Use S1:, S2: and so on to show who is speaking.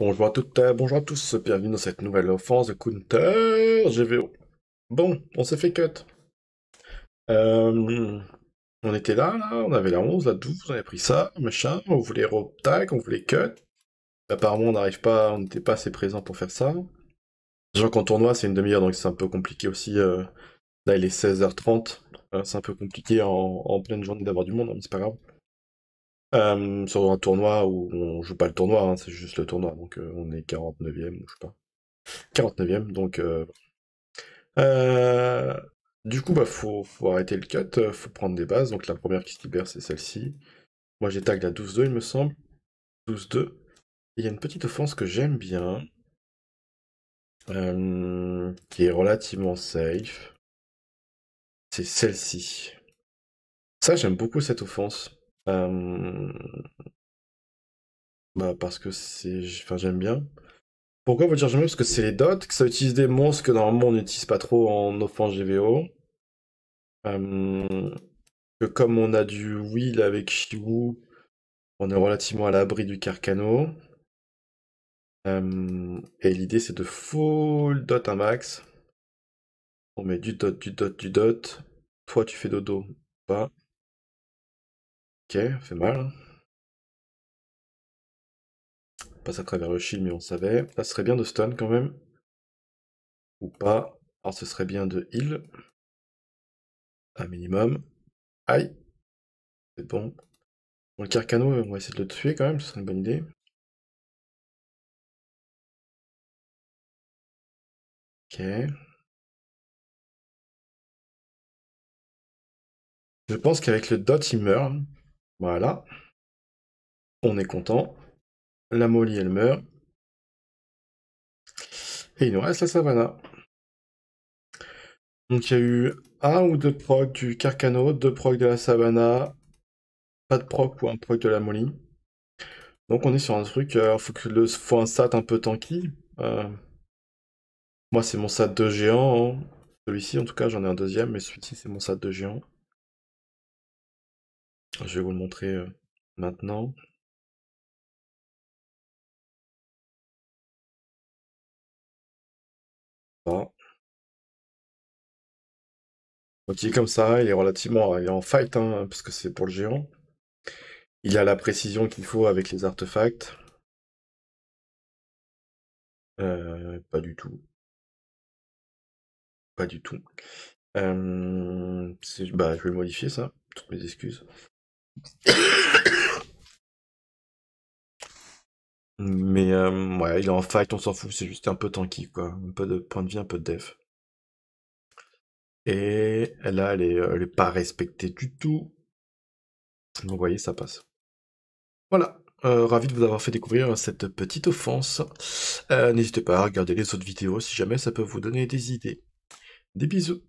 S1: Bonjour à toutes, euh, bonjour à tous, bienvenue dans cette nouvelle offense de Counter GVO. Bon, on s'est fait cut. Euh, on était là, on avait la 11, la 12, on avait pris ça, machin, on voulait rope on voulait cut. Apparemment on n'arrive pas, on n'était pas assez présent pour faire ça. Genre qu'en tournoi c'est une demi-heure donc c'est un peu compliqué aussi. Euh, là il est 16h30, hein, c'est un peu compliqué en, en pleine journée d'avoir du monde, hein, mais c'est pas grave. Euh, sur un tournoi où on joue pas le tournoi, hein, c'est juste le tournoi. Donc euh, on est 49e, je sais pas. 49e, donc. Euh, euh... du coup, bah, faut, arrêter le cut, faut prendre des bases. Donc la première qui se libère, c'est celle-ci. Moi, j'ai tag la 12-2, il me semble. 12-2. Il y a une petite offense que j'aime bien. qui est relativement safe. C'est celle-ci. Ça, j'aime beaucoup cette offense bah parce que c'est, enfin j'aime bien. Pourquoi j'aime bien Parce que c'est les dots, que ça utilise des monstres que normalement on n'utilise pas trop en offense GVO. que comme on a du wheel avec Shiwu, on est relativement à l'abri du Carcano. et l'idée c'est de full dot un max.
S2: On met du dot, du dot, du dot. Toi tu fais dodo, pas. Ok, fait mal. Hein. On passe à travers le shield, mais on savait. Ça serait bien de stun quand même. Ou pas.
S1: Alors, ce serait bien de heal. Un minimum. Aïe.
S2: C'est bon. Bon, le Carcano, on va essayer de le tuer quand même, ce serait une bonne idée. Ok. Je pense qu'avec le dot, il meurt. Hein. Voilà. On est content.
S1: La Molly, elle meurt. Et il nous reste la savana. Donc il y a eu un ou deux procs du Carcano, deux procs de la Savannah, pas de proc ou un proc de la Molly. Donc on est sur un truc, il euh, faut, que le, un sat un peu tanky. Euh, moi c'est mon sat de
S2: géant, hein. celui-ci en tout cas j'en ai un deuxième, mais celui-ci c'est mon sat de géant. Je vais vous le montrer euh, maintenant. Ah. Donc il comme ça, il est relativement il est en fight, hein, parce que c'est pour le géant. Il a la précision qu'il faut avec les artefacts. Euh, pas du tout. Pas du tout. Euh, bah, je vais modifier ça, toutes
S1: mes excuses. Mais euh, ouais, il est en fight, on s'en fout, c'est juste un peu tanky, quoi. Un peu de point de vie, un peu de def. Et là, elle est, euh, pas respectée du tout. Vous voyez, ça passe. Voilà. Euh, ravi de vous avoir fait découvrir cette petite offense. N'hésitez pas à regarder les autres vidéos si jamais ça peut vous donner des idées. Des bisous.